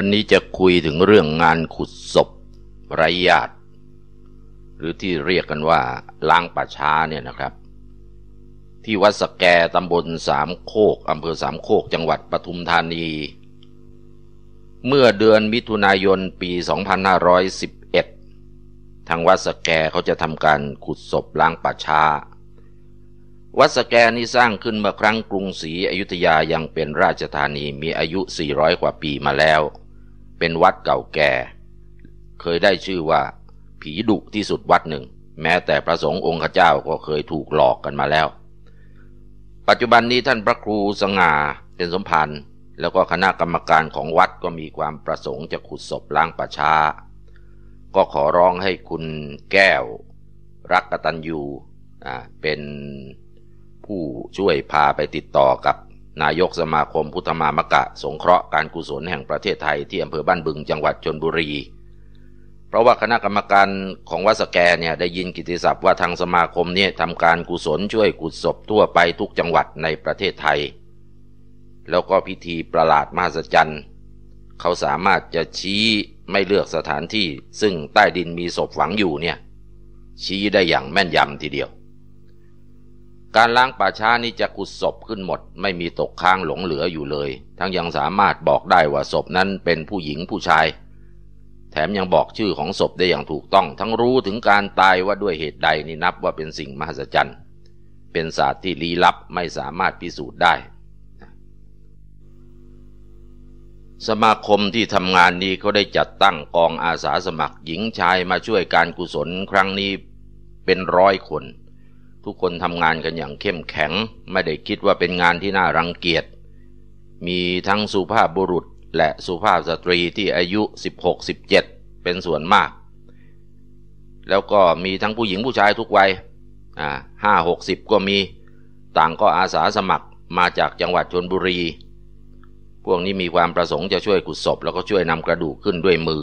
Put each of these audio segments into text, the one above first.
วันนี้จะคุยถึงเรื่องงานขุดศพไรญาติ หรือที่เรียกกันว่า ล้างป่าช้าเนี่ยนะครับ ที่วัดสแกตำบลสามโคกอำเภอสามโคกจังหวัดปทุมธานี เมื่อเดือนมิถุนายนปี 2511 ทางวัดสแกเขาจะทำการขุดศพล้างป่าช้า วัดสแกนี้สร้างขึ้นเมื่อครั้งกรุงศรีอยุธยายังเป็นราชธานีมีอายุ 400กว่าปีมาแล้วเป็นวัดเก่าแก่ เคยได้ชื่อว่าผีดุที่สุดวัดหนึ่ง แม้แต่พระสงฆ์องค์เจ้าก็เคยถูกหลอกกันมาแล้ว ปัจจุบันนี้ท่านพระครูสง่าเป็นสมพันธ์แล้วก็คณะกรรมการของวัดก็มีความประสงค์จะขุดศพล้างป่าชา ก็ขอร้องให้คุณแก้วรักกตันยูเป็นผู้ช่วยพาไปติดต่อกับนายกสมาคมพุทธมามกะ สงเคราะห์การกุศลแห่งประเทศไทยที่อำเภอบ้านบึงจังหวัดชนบุรี เพราะว่าคณะกรรมการของวัดสแกเนี่ยได้ยินกิติศัพท์ว่าทางสมาคมเนี่ยทำการกุศลช่วยกุศลทั่วไปทุกจังหวัดในประเทศไทย แล้วก็พิธีประหลาดมหัศจรรย์เขาสามารถจะชี้ไม่เลือกสถานที่ซึ่งใต้ดินมีศพฝังอยู่เนี่ยชี้ได้อย่างแม่นยำทีเดียวการล้างป่าช้านี้จะขุดศพขึ้นหมด ไม่มีตกค้างหลงเหลืออยู่เลย ทั้งยังสามารถบอกได้ว่าศพนั้นเป็นผู้หญิงผู้ชาย แถมยังบอกชื่อของศพได้อย่างถูกต้อง ทั้งรู้ถึงการตายว่าด้วยเหตุใดนี่นับว่าเป็นสิ่งมหัศจรรย์ เป็นศาสตร์ที่ลี้ลับไม่สามารถพิสูจน์ได้ สมาคมที่ทำงานนี้เขาได้จัดตั้งกองอาสาสมัคร หญิงชายมาช่วยการกุศลครั้งนี้เป็นร้อยคนทุกคนทำงานกันอย่างเข้มแข็งไม่ได้คิดว่าเป็นงานที่น่ารังเกียจมีทั้งสุภาพบุรุษและสุภาพสตรีที่อายุ 16-17 เป็นส่วนมาก แล้วก็มีทั้งผู้หญิงผู้ชายทุกวัยห้าหกสิบก็มี ต่างก็อาสาสมัครมาจากจังหวัดชนบุรี พวกนี้มีความประสงค์จะช่วยขุดศพแล้วก็ช่วยนำกระดูกขึ้นด้วยมือ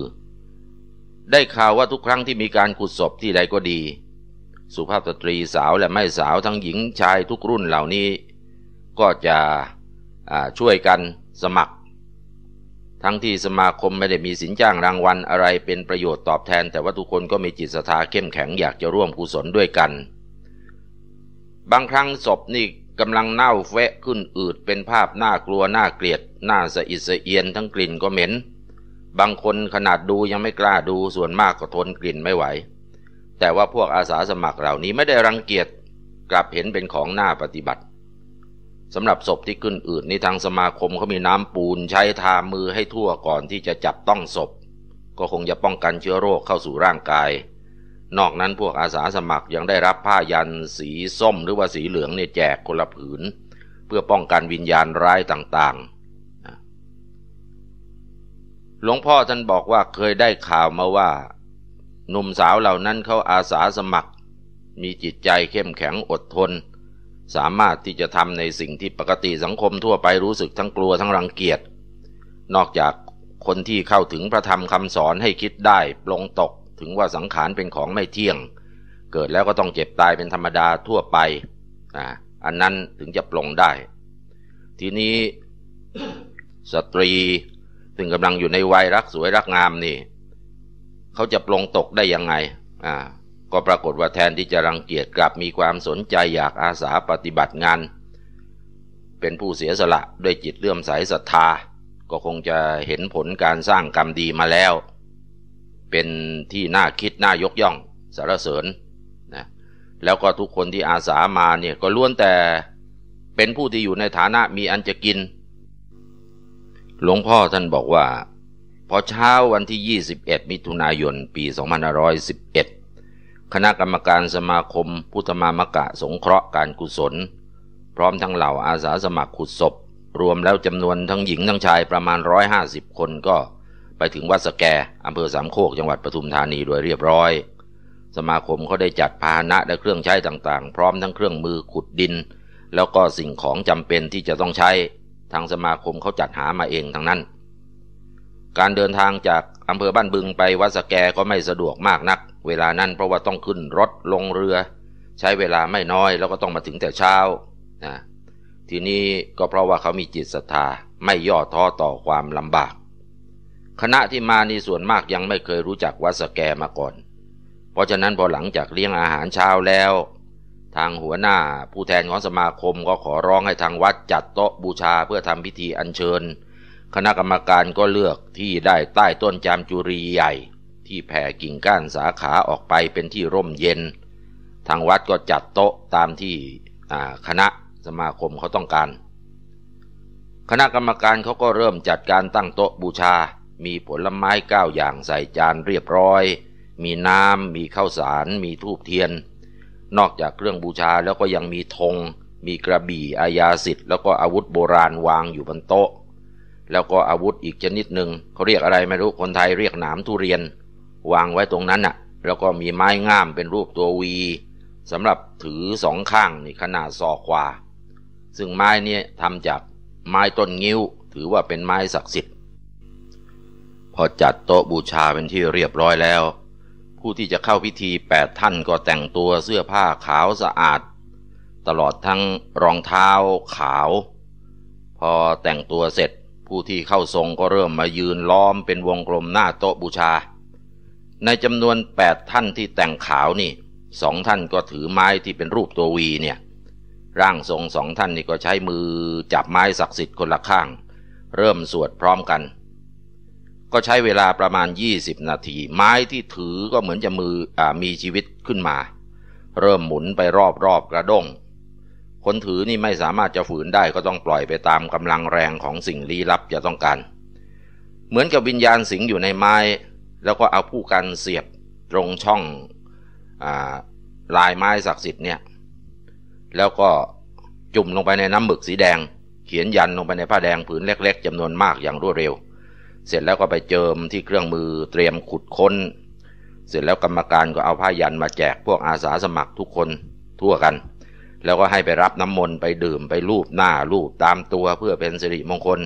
ได้ข่าวว่าทุกครั้งที่มีการขุดศพที่ใดก็ดีสุภาพสตรีสาวและไม่สาวทั้งหญิงชายทุกรุ่นเหล่านี้ก็จะช่วยกันสมัคร ทั้งที่สมาคมไม่ได้มีสินจ้างรางวัลอะไรเป็นประโยชน์ตอบแทน แต่ว่าทุกคนก็มีจิตศรัทธาเข้มแข็งอยากจะร่วมกุศลด้วยกัน บางครั้งศพนี่กำลังเน่าเฟะขึ้นอืดเป็นภาพน่ากลัวน่าเกลียด น่าสะอิดสะเอียนทั้งกลิ่นก็เหม็นบางคนขนาดดูยังไม่กล้าดูส่วนมากก็ทนกลิ่นไม่ไหวแต่ว่าพวกอาสาสมัครเหล่านี้ไม่ได้รังเกียจ กลับเห็นเป็นของหน้าปฏิบัติสำหรับศพที่ขึ้นอืดนทางสมาคมเขามีน้ำปูนใช้ทามือให้ทั่วก่อนที่จะจับต้องศพ ก็คงจะป้องกันเชื้อโรคเข้าสู่ร่างกาย นอกนั้นพวกอาสาสมัครยังได้รับผ้ายันสีส้มหรือว่าสีเหลืองเนี่ยแจกคนละผืน เพื่อป้องกันวิญญาณร้ายต่างๆ หลวงพ่อท่านบอกว่าเคยได้ข่าวมาว่าหนุ่มสาวเหล่านั้นเขาอาสาสมัคร มีจิตใจเข้มแข็งอดทน สามารถที่จะทำในสิ่งที่ปกติสังคมทั่วไปรู้สึกทั้งกลัวทั้งรังเกียจ นอกจากคนที่เข้าถึงพระธรรมคำสอนให้คิดได้ปลงตกถึงว่าสังขารเป็นของไม่เที่ยง เกิดแล้วก็ต้องเจ็บตายเป็นธรรมดาทั่วไปอ่าอันนั้นถึงจะปลงได้ ทีนี้สตรีถึงกำลังอยู่ในวัยรักสวยรักงามนี่เขาจะปลงตกได้ยังไง อ่า ก็ปรากฏว่าแทนที่จะรังเกียจกลับมีความสนใจอยากอาสาปฏิบัติงาน เป็นผู้เสียสละ ด้วยจิตเลื่อมใสศรัทธา ก็คงจะเห็นผลการสร้างกรรมดีมาแล้ว เป็นที่น่าคิดน่ายกย่องสารเสริญนะ แล้วก็ทุกคนที่อาสามาเนี่ยก็ล้วนแต่เป็นผู้ที่อยู่ในฐานะมีอันจะกิน หลวงพ่อท่านบอกว่าอเช้าวันที่ 21 มิถุนายนปี 2511 คณะกรรมการสมาคมพุทธมามกะสงเคราะห์การกุศล พร้อมทั้งเหล่าอาสาสมัครขุดศพ รวมแล้วจำนวนทั้งหญิงทั้งชายประมาณ 150 คนก็ไปถึงวัดสแกอำเภอสามโคกจังหวัดปทุมธานีโดยเรียบร้อย สมาคมเขาได้จัดพาหนะและเครื่องใช้ต่างๆพร้อมทั้งเครื่องมือขุดดิน แล้วก็สิ่งของจำเป็นที่จะต้องใช้ทางสมาคมเขาจัดหามาเองทั้งนั้นการเดินทางจากอำเภอบ้านบึงไปวัดสแกก็ไม่สะดวกมากนัก เวลานั้นเพราะว่าต้องขึ้นรถลงเรือ ใช้เวลาไม่น้อยแล้วก็ต้องมาถึงแต่เช้านะทีนี้ก็เพราะว่าเขามีจิตศรัทธาไม่ย่อท้อต่อความลำบากคณะที่มานี่ส่วนมากยังไม่เคยรู้จักวัดสแกมาก่อน เพราะฉะนั้นพอหลังจากเลี้ยงอาหารเช้าแล้วทางหัวหน้าผู้แทนของสมาคมก็ขอร้องให้ทางวัดจัดโต๊ะบูชาเพื่อทำพิธีอัญเชิญคณะกรรมการก็เลือกที่ได้ใต้ต้นจามจุรีใหญ่ ที่แผ่กิ่งก้านสาขาออกไปเป็นที่ร่มเย็น ทางวัดก็จัดโต๊ะตามที่คณะสมาคมเขาต้องการ คณะกรรมการเขาก็เริ่มจัดการตั้งโต๊ะบูชา มีผลไม้ก้าอย่างใส่จานเรียบร้อย มีน้ำมีข้าวสาร มีทูบเทียน นอกจากเครื่องบูชาแล้วก็ยังมีธง มีกระบี่ อายาสิทธิ์ แล้วก็อาวุธโบราณวางอยู่บนโต๊ะแล้วก็อาวุธอีกชนิดหนึ่งเขาเรียกอะไรไม่รู้คนไทยเรียกหนามทุเรียน วางไว้ตรงนั้นน่ะ แล้วก็มีไม้ง่ามเป็นรูปตัววีสำหรับถือสองข้างนี่ขนาดซอกขวาซึ่งไม้นี้ทำจากไม้ต้นงิ้วถือว่าเป็นไม้ศักดิ์สิทธิ์ พอจัดโต๊ะบูชาเป็นที่เรียบร้อยแล้ว ผู้ที่จะเข้าพิธีแปดท่านก็แต่งตัวเสื้อผ้าขาวสะอาด ตลอดทั้งรองเท้าขาว พอแต่งตัวเสร็จผู้ที่เข้าทรงก็เริ่มมายืนล้อมเป็นวงกลมหน้าโต๊ะบูชา ในจำนวนแปดท่านที่แต่งขาวนี่สองท่านก็ถือไม้ที่เป็นรูปตัววีเนี่ย ร่างทรงสองท่านนี่ก็ใช้มือจับไม้ศักดิ์สิทธิ์คนละข้าง เริ่มสวดพร้อมกัน ก็ใช้เวลาประมาณ 20 นาที ไม้ที่ถือก็เหมือนจะมืออมีชีวิตขึ้นมา เริ่มหมุนไปรอบๆกระด้งคนถือนี่ไม่สามารถจะฝืนได้ก็ต้องปล่อยไปตามกำลังแรงของสิ่งลี้ลับจะต้องการ เหมือนกับวิญญาณสิงอยู่ในไม้แล้วก็เอาผู้กันเสียบตรงช่องอลายไม้ศักดิ์สิทธิ์เนี่ยแล้วก็จุ่มลงไปในน้ำหมึกสีแดง เขียนยันลงไปในผ้าแดงผืนเล็กๆจำนวนมากอย่างรวดเร็ว เสร็จแล้วก็ไปเจิมที่เครื่องมือเตรียมขุดค้น เสร็จแล้วกรรมการก็เอาผ้ายันมาแจกพวกอาสาสมัครทุกคนทั่วกันแล้วก็ให้ไปรับน้ำมนต์ไปดื่มไปรูปหน้ารูปตามตัวเพื่อเป็นสิริมงคล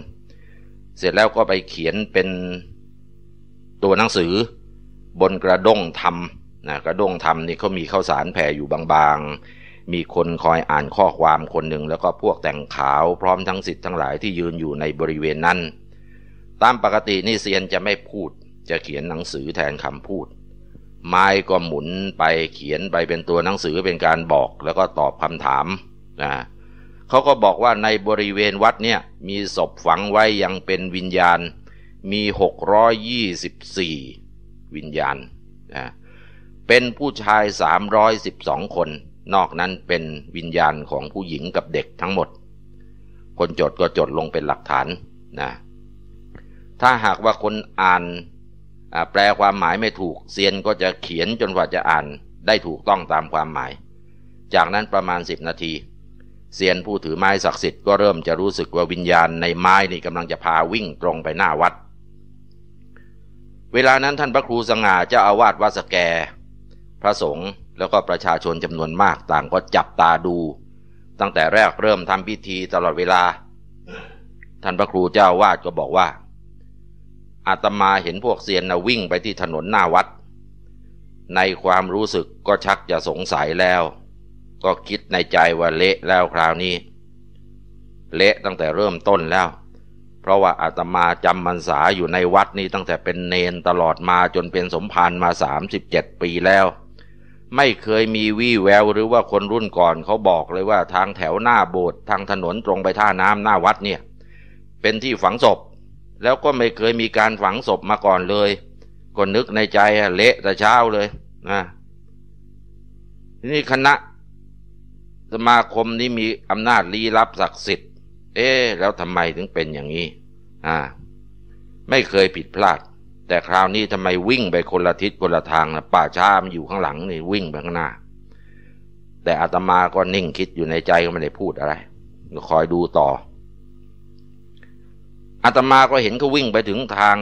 เสร็จแล้วก็ไปเขียนเป็นตัวหนังสือบนกระด้งธรรมนะกระด้งธรรมนี่เขามีข้าวสารแผ่อยู่บางๆ มีคนคอยอ่านข้อความคนหนึ่งแล้วก็พวกแต่งขาวพร้อมทั้งสิทธิ์ทั้งหลายที่ยืนอยู่ในบริเวณนั้น ตามปกตินี่เซียนจะไม่พูดจะเขียนหนังสือแทนคำพูดไม้ก็หมุนไปเขียนไปเป็นตัวหนังสือเป็นการบอกแล้วก็ตอบคำถามนะเขาก็บอกว่าในบริเวณวัดเนี่ย มีศพฝังไว้ยังเป็นวิญญาณมี 624 วิญญาณนะเป็นผู้ชาย 312 คน นอกนั้นเป็นวิญญาณของผู้หญิงกับเด็กทั้งหมด คนจดก็จดลงเป็นหลักฐานนะ ถ้าหากว่าคนอ่านแปลความหมายไม่ถูกเซียนก็จะเขียนจนกว่าจะอ่าน ได้ถูกต้องตามความหมาย จากนั้นประมาณ 10 นาทีเซียนผู้ถือไม้ศักดิ์สิทธิ์ก็เริ่มจะรู้สึกว่าวิญญาณในไม้นี่กำลังจะพาวิ่งตรงไปหน้าวัด เวลานั้นท่านพระครูสง่าเจ้าอาวาสวัดสแกพระสงฆ์แล้วก็ประชาชนจำนวนมากต่างก็จับตาดู ตั้งแต่แรกเริ่มทำพิธีตลอดเวลาท่านพระครูเจ้าวาดก็บอกว่าอาตมาเห็นพวกเซียนนะวิ่งไปที่ถนนหน้าวัด ในความรู้สึกก็ชักจะสงสัยแล้ว ก็คิดในใจว่าเละแล้วคราวนี้ เละตั้งแต่เริ่มต้นแล้ว เพราะว่า อาตมาจำมันษาอยู่ในวัดนี้ตั้งแต่เป็นเนนตลอดมาจนเป็นสมภารมา 37 ปีแล้ว ไม่เคยมีวี่แววหรือว่าคนรุ่นก่อนเขาบอกเลยว่าทางแถวหน้าโบสถ์ทางถนนตรงไปท่าน้ำหน้าวัดเนี่ยเป็นที่ฝังศพแล้วก็ไม่เคยมีการฝังศพมาก่อนเลย ก็นึกในใจเละแต่เช้าเลยนะทีนี้คณะสมาคมนี้ มีอำนาจลี้ลับศักดิ์สิทธิ์ เอ๊แล้วทำไมถึงเป็นอย่างนี้อ่า ไม่เคยผิดพลาด แต่คราวนี้ทำไมวิ่งไปคนละทิศคนละทางนะป่าช้ามันอยู่ข้างหลังนี่วิ่งไปข้างหน้าแต่อาตมาก็นิ่งคิดอยู่ในใจก็ไม่ได้พูดอะไรก็คอยดูต่ออาตมาก็เห็นเขาวิ่งไปถึงทาง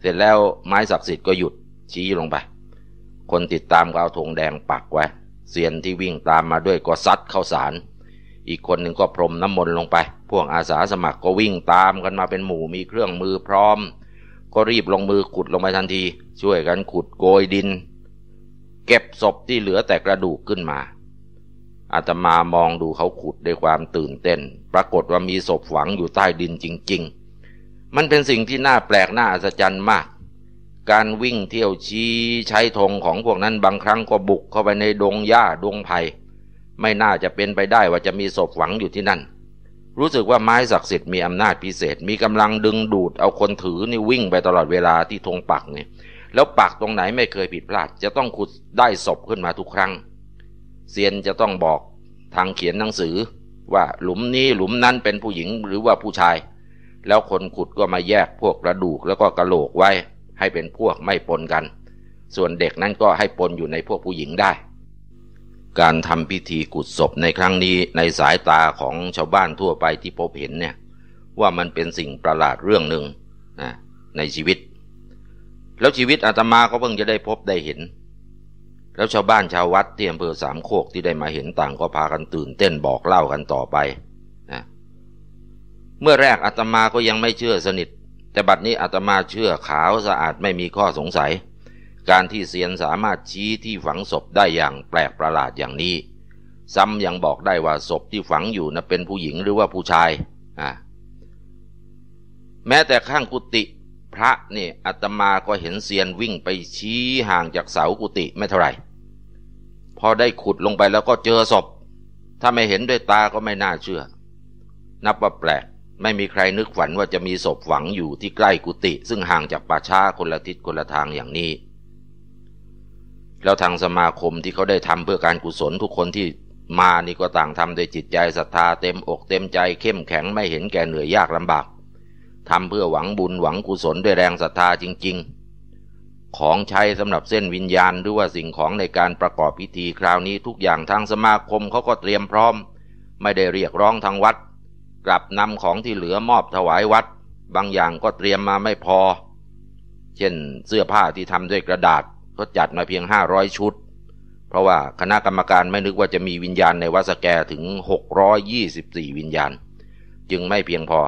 เสร็จแล้วไม้ศักดิ์สิทธิ์ก็หยุดชี้ลงไป คนติดตามก็เอาธงแดงปักไว้เซียนที่วิ่งตามมาด้วยก็ซัดเข้าสาร อีกคนหนึ่งก็พรมน้ำมนต์ลงไป พวกอาสาสมัครก็วิ่งตามกันมาเป็นหมู่มีเครื่องมือพร้อม ก็รีบลงมือขุดลงไปทันที ช่วยกันขุดโกยดิน เก็บศพที่เหลือแต่กระดูกขึ้นมาอาตมามองดูเขาขุดด้วยความตื่นเต้นปรากฏว่ามีศพฝังอยู่ใต้ดินจริงๆ มันเป็นสิ่งที่น่าแปลกน่าอัศจรรย์มาก การวิ่งเที่ยวชี้ใช้ธงของพวกนั้นบางครั้งก็บุกเข้าไปในดงหญ้าดงไผ่ไม่น่าจะเป็นไปได้ว่าจะมีศพฝังอยู่ที่นั่น รู้สึกว่าไม้ศักดิ์สิทธิ์มีอำนาจพิเศษ มีกำลังดึงดูดเอาคนถือนี่วิ่งไปตลอดเวลาที่ธงปักเนี่ยแล้วปักตรงไหนไม่เคยผิดพลาด จะต้องขุดได้ศพขึ้นมาทุกครั้งเซียนจะต้องบอกทางเขียนหนังสือว่าหลุมนี้หลุมนั้นเป็นผู้หญิงหรือว่าผู้ชาย แล้วคนขุดก็มาแยกพวกกระดูกแล้วก็กระโหลกไว้ให้เป็นพวกไม่ปนกัน ส่วนเด็กนั้นก็ให้ปนอยู่ในพวกผู้หญิงได้ การทำพิธีกุดศพในครั้งนี้ในสายตาของชาวบ้านทั่วไปที่พบเห็นเนี่ยว่ามันเป็นสิ่งประหลาดเรื่องหนึ่งนะในชีวิต แล้วชีวิตอาตมาก็เพิ่งจะได้พบได้เห็นแล้วชาวบ้านชาววัดที่อำเภอสามโคกที่ได้มาเห็นต่างก็พากันตื่นเต้นบอกเล่ากันต่อไปนะเมื่อแรกอาตมาก็ยังไม่เชื่อสนิท แต่บัดนี้อาตมาเชื่อขาวสะอาดไม่มีข้อสงสัย การที่เซียนสามารถชี้ที่ฝังศพได้อย่างแปลกประหลาดอย่างนี้ ซ้ำยังบอกได้ว่าศพที่ฝังอยู่นะเป็นผู้หญิงหรือว่าผู้ชายอ่าแม้แต่ข้างกุฏิพระนี่อาตมาก็เห็นเซียนวิ่งไปชี้ห่างจากเสากุฏิไม่เท่าไหร่พอได้ขุดลงไปแล้วก็เจอศพ ถ้าไม่เห็นด้วยตาก็ไม่น่าเชื่อ นับว่าแปลก ไม่มีใครนึกฝันว่าจะมีศพฝังอยู่ที่ใกล้กุฏิ ซึ่งห่างจากป่าช้าคนละทิศคนละทางอย่างนี้ แล้วทางสมาคมที่เขาได้ทำเพื่อการกุศลทุกคนที่มานี่ก็ต่างทำด้วยจิตใจศรัทธาเต็ม อกเต็มใจเข้มแข็งไม่เห็นแก่เหนื่อยยากลำบาก ทำเพื่อหวังบุญหวังกุศลด้วยแรงศรัทธาจริง ๆของใช้สำหรับเส้นวิญญาณหรือว่าสิ่งของในการประกอบพิธีคราวนี้ทุกอย่างทางสมาคมเขาก็เตรียมพร้อม ไม่ได้เรียกร้องทางวัดกลับนำของที่เหลือมอบถวายวัด บางอย่างก็เตรียมมาไม่พอ เช่นเสื้อผ้าที่ทำด้วยกระดาษก็จัดมาเพียง500ชุด เพราะว่าคณะกรรมการไม่นึกว่าจะมีวิญญาณในวัดสแกถึง 624 วิญญาณ จึงไม่เพียงพอ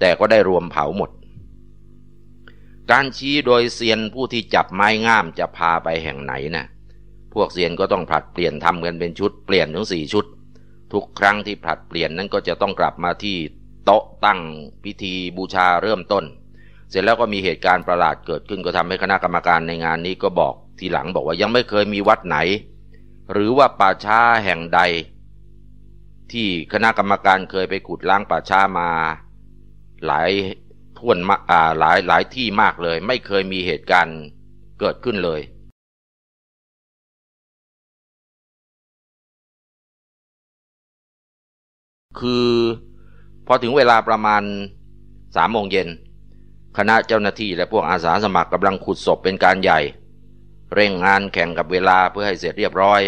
แต่ก็ได้รวมเผาหมดการชี้โดยเซียนผู้ที่จับไม้งามจะพาไปแห่งไหนนะ่ะ พวกเซียนก็ต้องผลัดเปลี่ยนทำกันเป็นชุด เปลี่ยนถึงสี่ชุด ทุกครั้งที่ผลัดเปลี่ยนนั้นก็จะต้องกลับมาที่โต๊ะตั้งพิธีบูชาเริ่มต้น เสร็จแล้วก็มีเหตุการณ์ประหลาดเกิดขึ้น ก็ทำให้คณะกรรมการในงานนี้ก็บอก ทีหลังบอกว่ายังไม่เคยมีวัดไหน หรือว่าป่าช้าแห่งใดที่คณะกรรมการเคยไปขุดล้างป่าช้ามาหลายถ้วนมาอ่าหลายหลายที่มากเลยไม่เคยมีเหตุการณ์เกิดขึ้นเลย คือพอถึงเวลาประมาณสามโมงเย็นคณะเจ้าหน้าที่และพวกอาสาสมัครกำลังขุดศพเป็นการใหญ่ เร่งงานแข่งกับเวลาเพื่อให้เสร็จเรียบร้อย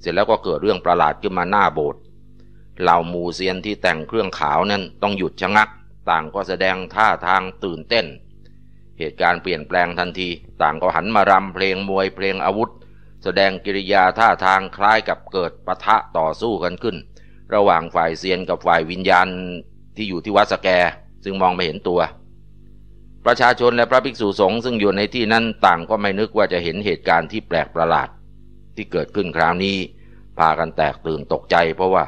เสร็จแล้วก็เกิดเรื่องประหลาดขึ้นมาหน้าโบสถ์เหล่ามูเซียนที่แต่งเครื่องขาวนั้นต้องหยุดชะงักต่างก็แสดงท่าทางตื่นเต้น เหตุการณ์เปลี่ยนแปลงทันที ต่างก็หันมารำเพลงมวยเพลงอาวุธ แสดงกิริยาท่าทางคล้ายกับเกิดปะทะต่อสู้กันขึ้น ระหว่างฝ่ายเซียนกับฝ่ายวิญญาณที่อยู่ที่วัดสแกซึ่งมองไม่เห็นตัว ประชาชนและพระภิกษุสงฆ์ซึ่งอยู่ในที่นั้นต่างก็ไม่นึกว่าจะเห็นเหตุการณ์ที่แปลกประหลาด ที่เกิดขึ้นคราวนี้ พากันแตกตื่นตกใจเพราะว่า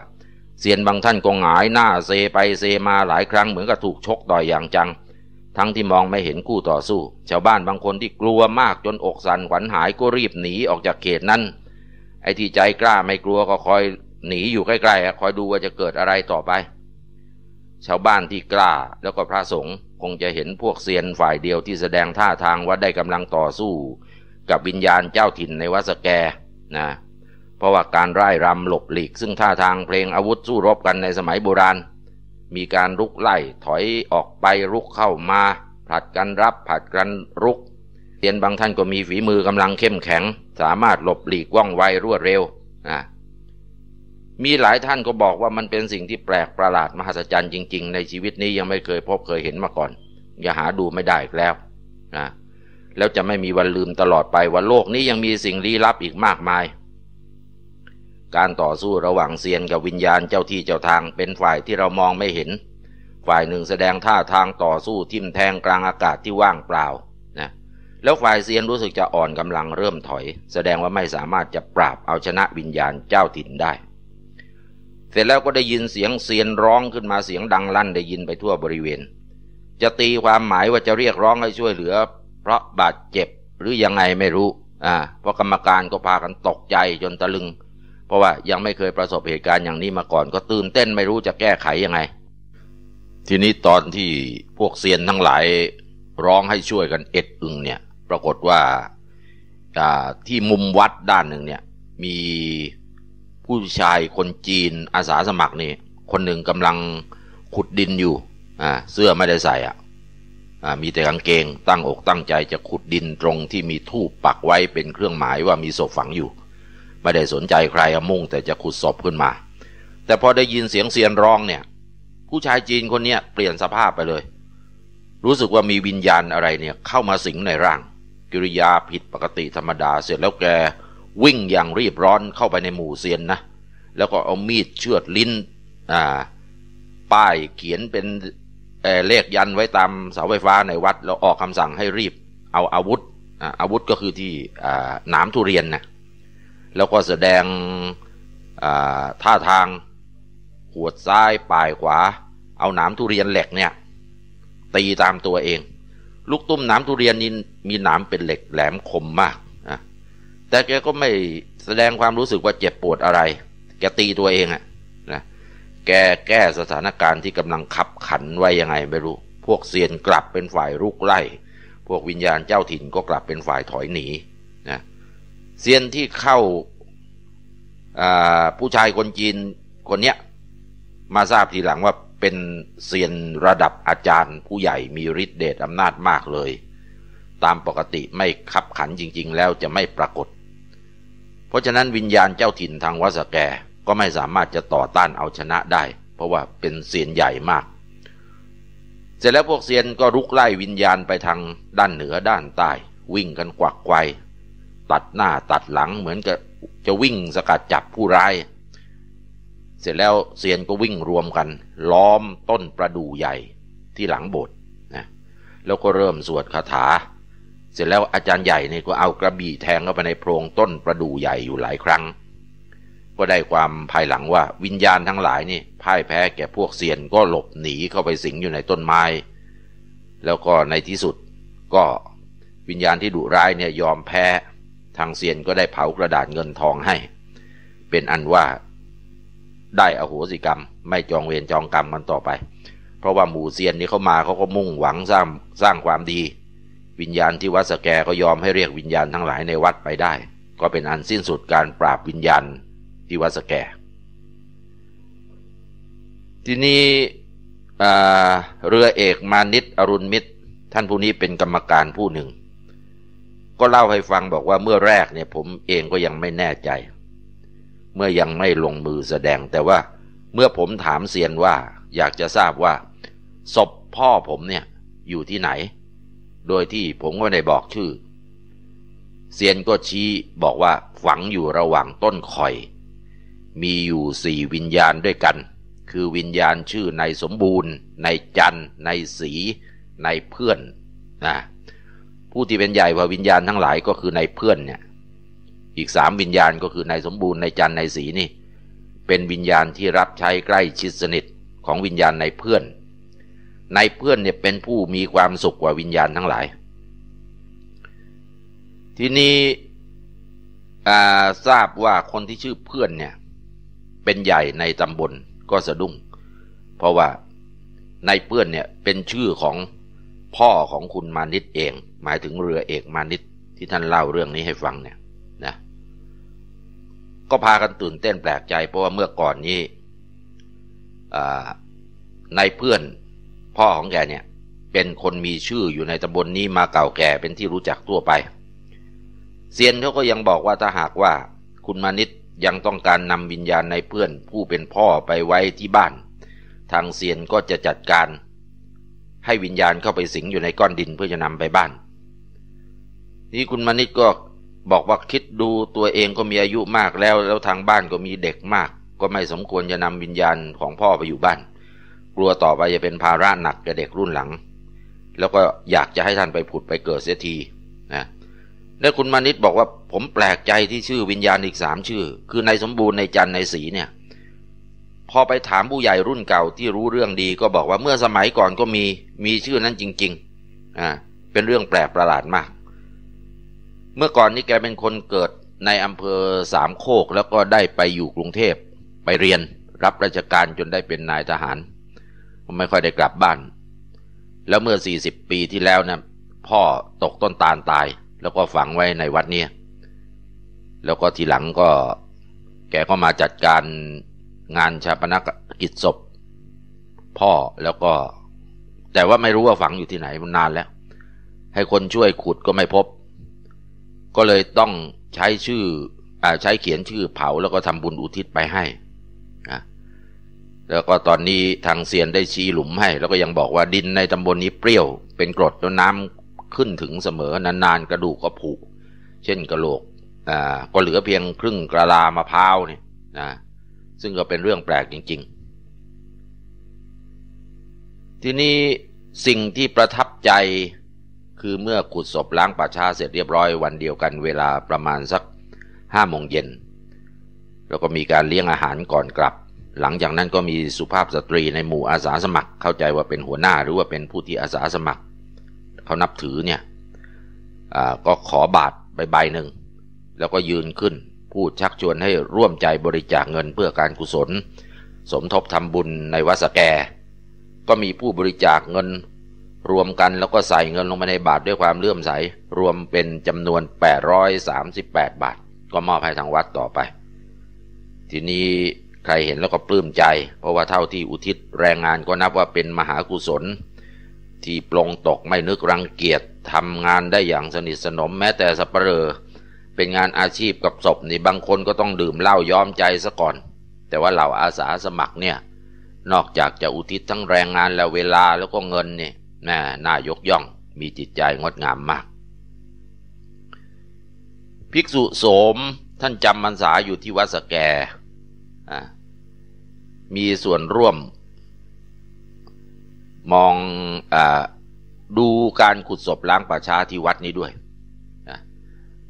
เซียนบางท่านก็หงายหน้าเซไปเซมาหลายครั้งเหมือนกับถูกชกต่อยอย่างจัง ทั้งที่มองไม่เห็นคู่ต่อสู้ ชาวบ้านบางคนที่กลัวมากจนอกสั่นขวัญหายก็รีบหนีออกจากเขตนั้นไอ้ที่ใจกล้าไม่กลัวก็คอยหนีอยู่ใกล้ ๆ คอยดูว่าจะเกิดอะไรต่อไป ชาวบ้านที่กล้าแล้วก็พระสงฆ์คงจะเห็นพวกเซียนฝ่ายเดียวที่แสดงท่าทางว่าได้กำลังต่อสู้ กับวิญญาณเจ้าถิ่นในวัดสแกนะเพราะว่าการร่ายรำหลบหลีก ซึ่งท่าทางเพลงอาวุธสู้รบกันในสมัยโบราณ มีการลุกไล่ถอยออกไป รุกเข้ามาผลัดกันรับผลัดกันรุกเรียนบางท่านก็มีฝีมือกำลังเข้มแข็ง สามารถหลบหลีกว่องไวรวดเร็วนะมีหลายท่านก็บอกว่ามันเป็นสิ่งที่แปลกประหลาดมหัศจรรย์จริงๆ ในชีวิตนี้ยังไม่เคยพบเคยเห็นมาก่อน อย่าหาดูไม่ได้อีกแล้วนะแล้วจะไม่มีวันลืมตลอดไปว่าโลกนี้ยังมีสิ่งลี้ลับอีกมากมายการต่อสู้ระหว่างเซียนกับวิญญาณเจ้าที่เจ้าทางเป็นฝ่ายที่เรามองไม่เห็น ฝ่ายหนึ่งแสดงท่าทางต่อสู้ทิ่มแทงกลางอากาศที่ว่างเปล่านะแล้วฝ่ายเซียนรู้สึกจะอ่อนกำลังเริ่มถอย แสดงว่าไม่สามารถจะปราบเอาชนะวิญญาณเจ้าถิ่นได้ เสร็จแล้วก็ได้ยินเสียงเซียนร้องขึ้นมาเสียงดังลั่นได้ยินไปทั่วบริเวณ จะตีความหมายว่าจะเรียกร้องให้ช่วยเหลือ เพราะบาดเจ็บหรือยังไงไม่รู้อ่าเพราะกรรมการก็พากันตกใจจนตะลึงราะว่ายังไม่เคยประสบเหตุการณ์อย่างนี้มาก่อนก็ตื่นเต้นไม่รู้จะแก้ไขยังไง ทีนี้ตอนที่พวกเซียนทั้งหลาย ร้องให้ช่วยกันเอ็ด อึงเนี่ยปรากฏว่าที่มุมวัดด้านหนึ่งเนี่ยมีผู้ชายคนจีนอาสาสมัครนี่คนหนึ่งกำลังขุดดินอยู่เสื้อไม่ได้ใส่อ่ะมีแต่กางเกงตั้งอกตั้งใจจะขุดดินตรงที่มีทูบปักไว้เป็นเครื่องหมายว่ามีศพฝังอยู่ไม่ได้สนใจใครมุ่งแต่จะขุดศพขึ้นมา แต่พอได้ยินเสียงเสียนร้องเนี่ยผู้ชายจีนคนนี้เปลี่ยนสภาพไปเลย รู้สึกว่ามีวิญญาณอะไรเนี่ย เข้ามาสิงในร่าง กิริยาผิดปกติธรรมดาเสร็จแล้วแกวิ่งอย่างรีบร้อนเข้าไปในหมู่เซียนนะ แล้วก็เอามีดเชือดลิ้นอ่าป้ายเขียนเป็นเเลขยันไว้ตามเสาไฟฟ้าในวัด แล้วออกคำสั่งให้รีบ เอาอาวุธอาวุธก็คือที่หนามทุเรียนนะแล้วก็แสดงท่าทางหวดซ้ายปลายขวา เอาหนามทุเรียนเหล็กเนี่ยตีตามตัวเอง ลูกตุ้มหนามทุเรียนนี่มีหนามเป็นเหล็กแหลมคมมากนะแต่แกก็ไม่แสดงความรู้สึกว่าเจ็บปวดอะไร แกตีตัวเองอะนะแกแก้สถานการณ์ที่กำลังขับขันไว้ยังไงไม่รู้พวกเซียนกลับเป็นฝ่ายรุกไล่ พวกวิญญาณเจ้าถิ่นก็กลับเป็นฝ่ายถอยหนีเซียนที่เข้าผู้ชายคนจีนคนเนี้ยมาทราบทีหลังว่าเป็นเซียนระดับอาจารย์ ผู้ใหญ่มีฤทธิเดชอำนาจมากเลย ตามปกติไม่ขับขันจริงๆแล้วจะไม่ปรากฏ เพราะฉะนั้นวิญญาณเจ้าถิ่นทางวัสแกก็ไม่สามารถจะต่อต้านเอาชนะได้ เพราะว่าเป็นเซียนใหญ่มาก เสร็จแล้วพวกเซียนก็ลุกไล่วิญญาณไปทางด้านเหนือด้านใต้ วิ่งกันกวักไกวตัดหน้าตัดหลังเหมือนกับจะวิ่งสกัดจับผู้ร้าย เสร็จแล้วเซียนก็วิ่งรวมกัน ล้อมต้นประดู่ใหญ่ที่หลังโบสถ์นะแล้วก็เริ่มสวดคาถา เสร็จแล้วอาจารย์ใหญ่เนี่ยก็เอากระบี่แทงเข้าไปในโพรงต้นประดู่ใหญ่อยู่หลายครั้ง ก็ได้ความภายหลังว่าวิญญาณทั้งหลายนี่ พ่ายแพ้แก่พวกเซียนก็หลบหนีเข้าไปสิงอยู่ในต้นไม้ แล้วก็ในที่สุดก็วิญญาณที่ดุร้ายเนี่ยยอมแพ้ทางเซียนก็ได้เผากระดาษเงินทองให้ เป็นอันว่าได้อโหสิกรรม ไม่จองเวรจองกรรมมันต่อไป เพราะว่าหมู่เซียนนี้เขามาเขาก็มุ่งหวังสร้างสร้างความดี วิญญาณที่วัดสแกก็ยอมให้เรียกวิญญาณทั้งหลายในวัดไปได้ ก็เป็นอันสิ้นสุดการปราบวิญญาณที่วัดสแกทีนี้เรือเอกมานิตอรุณมิตรท่านผู้นี้เป็นกรรมการผู้หนึ่งก็เล่าให้ฟังบอกว่าเมื่อแรกเนี่ยผมเองก็ยังไม่แน่ใจ เมื่อยังไม่ลงมือแสดงแต่ว่า เมื่อผมถามเซียนว่า อยากจะทราบว่า ศพพ่อผมเนี่ย อยู่ที่ไหนโดยที่ผมก็ไม่ได้บอกชื่อเซียนก็ชี้บอกว่าฝังอยู่ระหว่างต้นคอย มีอยู่สี่วิญญาณด้วยกัน คือวิญญาณชื่อในสมบูรณ์ ในจันในสีในเพื่อนนะผู้ที่เป็นใหญ่กว่าวิญญาณทั้งหลายก็คือในเพื่อนเนี่ยอีกสามวิญญาณก็คือในสมบูรณ์ในจันในสีนี่ เป็นวิญญาณที่รับใช้ใกล้ชิดสนิทของวิญญาณในเพื่อน ในเพื่อนเนี่ยเป็นผู้มีความสุขกว่าวิญญาณทั้งหลาย ทีนี้ทราบว่าคนที่ชื่อเพื่อนเนี่ยเป็นใหญ่ในตำบลก็สะดุ้งเพราะว่าในเพื่อนเนี่ยเป็นชื่อของพ่อของคุณมานิตเอง หมายถึงเรือเอกมานิตที่ท่านเล่าเรื่องนี้ให้ฟังเนี่ยนะก็พากันตื่นเต้นแปลกใจเพราะว่าเมื่อก่อนนี้ในเพื่อน พ่อของแกเนี่ย เป็นคนมีชื่ออยู่ในตำบลนนี้มาเก่าแก่เป็นที่รู้จักทั่วไปเซียนเขาก็ยังบอกว่าถ้าหากว่า คุณมานิตยังต้องการนำวิญญาณในเพื่อนผู้เป็นพ่อไปไว้ที่บ้าน ทางเซียนก็จะจัดการให้วิญญาณเข้าไปสิงอยู่ในก้อนดินเพื่อจะนำไปบ้านนี่คุณมณิตก็บอกว่าคิดดูตัวเองก็มีอายุมากแล้ว แล้วทางบ้านก็มีเด็กมาก ก็ไม่สมควรจะนำวิญญาณของพ่อไปอยู่บ้าน กลัวต่อไปจะเป็นภาระหนักกับเด็กรุ่นหลัง แล้วก็อยากจะให้ท่านไปผุดไปเกิดเสียทีนะแล้วคุณมณิตบอกว่าผมแปลกใจที่ชื่อวิญญาณอีกสามชื่อ คือนายสมบูรณ์ในจันในสีเนี่ยพอไปถามผู้ใหญ่รุ่นเก่าที่รู้เรื่องดี ก็บอกว่าเมื่อสมัยก่อนก็มีมีชื่อนั้นจริงๆ อ่าเป็นเรื่องแปลกประหลาดมาก เมื่อก่อนนี่แกเป็นคนเกิดในอำเภอสามโคก แล้วก็ได้ไปอยู่กรุงเทพไปเรียนรับราชการจนได้เป็นนายทหาร ไม่ค่อยได้กลับบ้าน แล้วเมื่อ 40 ปีที่แล้วนะพ่อตกต้นตาลตาย แล้วก็ฝังไว้ในวัดเนี้แล้วก็ทีหลังก็แกก็มาจัดการงานชาปนกกิจศพพ่อแล้วก็ แต่ว่าไม่รู้ว่าฝังอยู่ที่ไหนมันนานแล้วให้คนช่วยขุดก็ไม่พบ ก็เลยต้องใช้ชื่ออใช้เขียนชื่อเผาแล้วก็ทำบุญอุทิศไปให้นะแล้วก็ตอนนี้ทางเซียนได้ชี้หลุมให้ แล้วก็ยังบอกว่าดินในตำบลนนี้เปรี้ยว เป็นกรดแล้วน้ำขึ้นถึงเสมอ นานๆกระดูกก็ผุเช่นกระโหลก อ่า ก็เหลือเพียงครึ่งกระลามะพร้าวนี่นะซึ่งก็เป็นเรื่องแปลกจริงๆ ทีนี้สิ่งที่ประทับใจคือเมื่อขุดศพล้างป่าช้าเสร็จเรียบร้อย วันเดียวกันเวลาประมาณสักห้าโมงเย็นแล้วก็มีการเลี้ยงอาหารก่อนกลับ หลังจากนั้นก็มีสุภาพสตรีในหมู่อาสาสมัคร เข้าใจว่าเป็นหัวหน้าหรือว่าเป็นผู้ที่อาสาสมัครเขานับถือเนี่ยก็ขอบาทใบใบหนึ่งแล้วก็ยืนขึ้นผู้ชักชวนให้ร่วมใจบริจาคเงินเพื่อการกุศล สมทบทำบุญในวัดสแก ก็มีผู้บริจาคเงินรวมกันแล้วก็ใส่เงินลงไปในบาทด้วยความเลื่อมใส รวมเป็นจำนวน 838 บาท ก็มอบให้ทางวัดต่อไป ทีนี้ใครเห็นแล้วก็ปลื้มใจ เพราะว่าเท่าที่อุทิศแรงงานก็นับว่าเป็นมหากุศล ที่ปลงตกไม่นึกรังเกียจทำงานได้อย่างสนิทสนมแม้แต่สัปเหร่อเป็นงานอาชีพกับศพนี่บางคนก็ต้องดื่มเหล้าย้อมใจซะก่อน แต่ว่าเหล่าอาสาสมัครเนี่ยนอกจากจะอุทิศทั้งแรงงานและเวลาแล้วก็เงินเนี่ยน่านายกย่องมีจิตใจงดงามมาก ภิกษุโสมท่านจำมันษาอยู่ที่วัดสแกมีส่วนร่วม มองอดูการขุดศพล้างป่าช้าที่วัดนี้ด้วย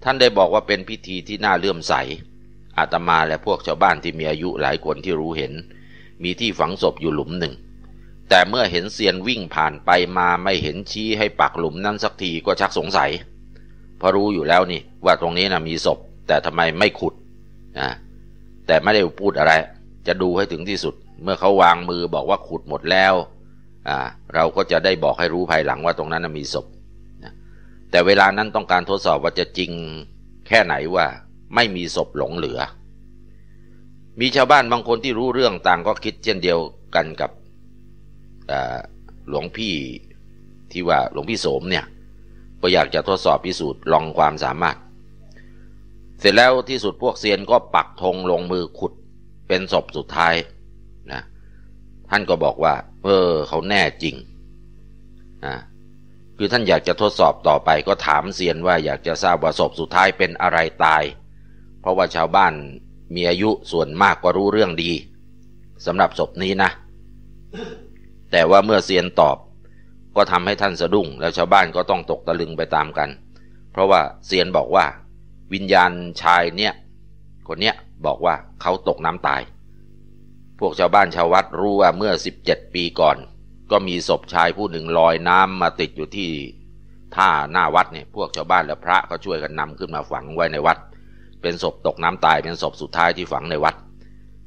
ท่านได้บอกว่าเป็นพิธีที่น่าเลื่อมใส อาตมาและพวกชาวบ้านที่มีอายุหลายคนที่รู้เห็น มีที่ฝังศพอยู่หลุมหนึ่ง แต่เมื่อเห็นเซียนวิ่งผ่านไปมาไม่เห็นชี้ให้ปักหลุมนั้นสักทีก็ชักสงสัยเพราะรู้อยู่แล้วนี่ ว่าตรงนี้นะมีศพ แต่ทำไมไม่ขุดนะแต่ไม่ได้พูดอะไร จะดูให้ถึงที่สุด เมื่อเขาวางมือบอกว่าขุดหมดแล้วอ่าเราก็จะได้บอกให้รู้ภายหลังว่าตรงนั้นมีศพแต่เวลานั้นต้องการทดสอบว่าจะจริงแค่ไหนว่าไม่มีศพหลงเหลือ มีชาวบ้านบางคนที่รู้เรื่องต่างก็คิดเช่นเดียวกันกับหลวงพี่ที่ว่าหลวงพี่โสมเนี่ย ก็อยากจะทดสอบพิสูจน์ลองความสามารถ เสร็จแล้วที่สุดพวกเซียนก็ปักธงลงมือขุดเป็นศพสุดท้ายนะท่านก็บอกว่า เออเขาแน่จริงนะคือท่านอยากจะทดสอบต่อไปก็ถามเซียนว่าอยากจะทราบว่าศพสุดท้ายเป็นอะไรตาย เพราะว่าชาวบ้านมีอายุส่วนมากก็รู้เรื่องดีสำหรับศพนี้นะแต่ว่าเมื่อเซียนตอบก็ทำให้ท่านสะดุ้งแล้วชาวบ้านก็ต้องตกตะลึงไปตามกัน เพราะว่าเซียนบอกว่าวิญญาณชายเนี่ย คนเนี้ยบอกว่าเขาตกน้ำตาย พวกชาวบ้านชาววัดรู้ว่าเมื่อ17ปีก่อนก็มีศพชายผู้หนึ่งลอยน้ำมาติดอยู่ที่ท่าหน้าวัดเนี่ยพวกชาวบ้านและพระก็ช่วยกันนำขึ้นมาฝังไว้ในวัด เป็นศพตกน้ำตายเป็นศพสุดท้ายที่ฝังในวัด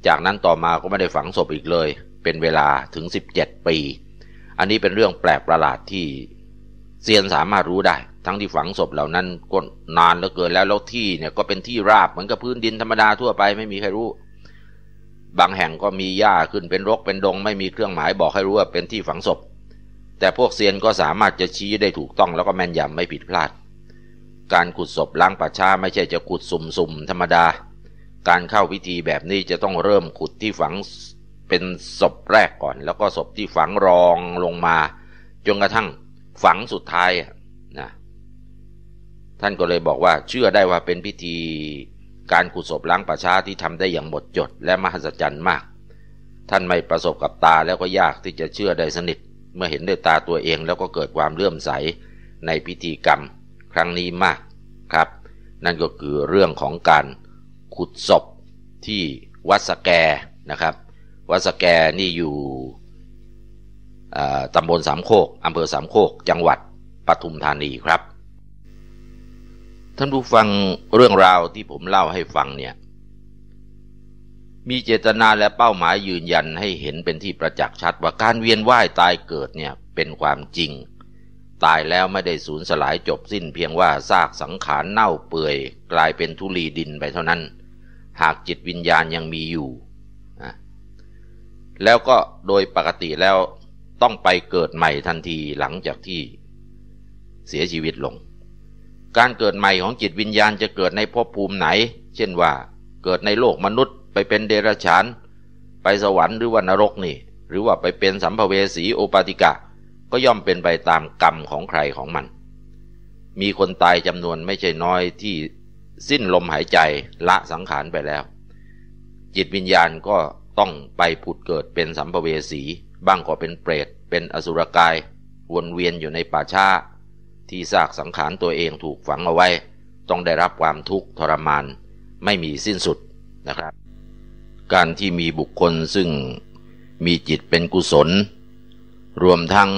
จากนั้นต่อมาก็ไม่ได้ฝังศพอีกเลย เป็นเวลาถึง 17 ปี อันนี้เป็นเรื่องแปลกประหลาดที่เซียนสามารถรู้ได้ ทั้งที่ฝังศพเหล่านั้นก็นานเหลือเกินแล้วแล้วที่เนี่ยก็เป็นที่ราบเหมือนกับพื้นดินธรรมดาทั่วไปไม่มีใครรู้บางแห่งก็มีหญ้าขึ้นเป็นรก เป็นดง ไม่มีเครื่องหมายบอกให้รู้ว่าเป็นที่ฝังศพ แต่พวกเซียนก็สามารถจะชี้ได้ถูกต้องแล้วก็แม่นยำไม่ผิดพลาด การขุดศพล้างป่าช้า ไม่ใช่จะขุดสุ่มๆธรรมดา การเข้าวิธีแบบนี้จะต้องเริ่มขุดที่ฝังเป็นศพแรกก่อน แล้วก็ศพที่ฝังรองลงมาจนกระทั่งฝังสุดท้ายนะท่านก็เลยบอกว่าเชื่อได้ว่าเป็นพิธีการขุดศพล้างป่าชาที่ทำได้อย่างหมดจด และมหัศจรรย์มาก ท่านไม่ประสบกับตาแล้วก็ยากที่จะเชื่อได้สนิท เมื่อเห็นด้วยตาตัวเองแล้วก็เกิดความเลื่อมใสในพิธีกรรมครั้งนี้มากครับ นั่นก็คือเรื่องของการขุดศพที่วัดสแกนะครับ วัดสแกนี่อยู่ตำบลสามโคกอำเภอสามโคก จังหวัดปทุมธานีครับท่านผู้ฟังเรื่องราวที่ผมเล่าให้ฟังเนี่ยมีเจตนาและเป้าหมายยืนยันให้เห็นเป็นที่ประจักษ์ชัดว่าการเวียนว่ายตายเกิดเนี่ยเป็นความจริง ตายแล้วไม่ได้สูญสลายจบสิ้นเพียงว่าซากสังขารเน่าเปื่อยกลายเป็นทุลีดินไปเท่านั้น หากจิตวิญญาณยังมีอยู่แล้วก็โดยปกติแล้วต้องไปเกิดใหม่ทันทีหลังจากที่เสียชีวิตลงการเกิดใหม่ของจิตวิญญาณจะเกิดในภพภูมิไหน เช่นว่าเกิดในโลกมนุษย์ไปเป็นเดรัจฉาน ไปสวรรค์หรือว่านรกนี่ หรือว่าไปเป็นสัมภเวสีโอปาติกะ ก็ย่อมเป็นไปตามกรรมของใครของมัน มีคนตายจำนวนไม่ใช่น้อยที่สิ้นลมหายใจละสังขารไปแล้ว จิตวิญญาณก็ต้องไปผุดเกิดเป็นสัมภเวสี บ้างก็เป็นเปรต เป็นอสุรกายวนเวียนอยู่ในป่าชา้าที่ซากสังขารตัวเองถูกฝังเอาไว้ ต้องได้รับความทุกข์ทรมานไม่มีสิ้นสุดนะครับ การที่มีบุคคลซึ่งมีจิตเป็นกุศล รวมทั้ง